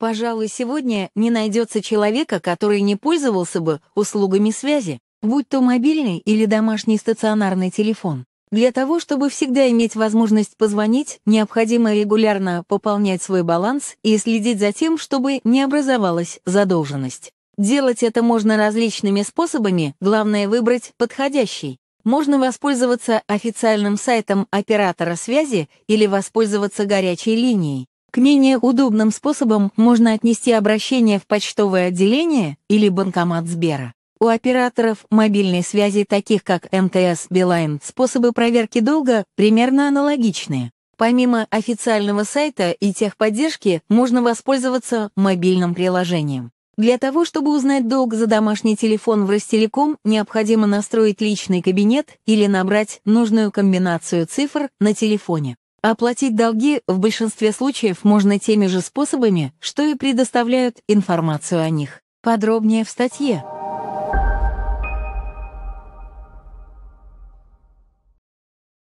Пожалуй, сегодня не найдется человека, который не пользовался бы услугами связи, будь то мобильный или домашний стационарный телефон. Для того, чтобы всегда иметь возможность позвонить, необходимо регулярно пополнять свой баланс и следить за тем, чтобы не образовалась задолженность. Делать это можно различными способами, главное выбрать подходящий. Можно воспользоваться официальным сайтом оператора связи или воспользоваться горячей линией. К менее удобным способам можно отнести обращение в почтовое отделение или банкомат Сбера. У операторов мобильной связи, таких как МТС, Билайн, способы проверки долга примерно аналогичные. Помимо официального сайта и техподдержки, можно воспользоваться мобильным приложением. Для того, чтобы узнать долг за домашний телефон в Ростелеком, необходимо настроить личный кабинет или набрать нужную комбинацию цифр на телефоне. Оплатить долги в большинстве случаев можно теми же способами, что и предоставляют информацию о них. Подробнее в статье.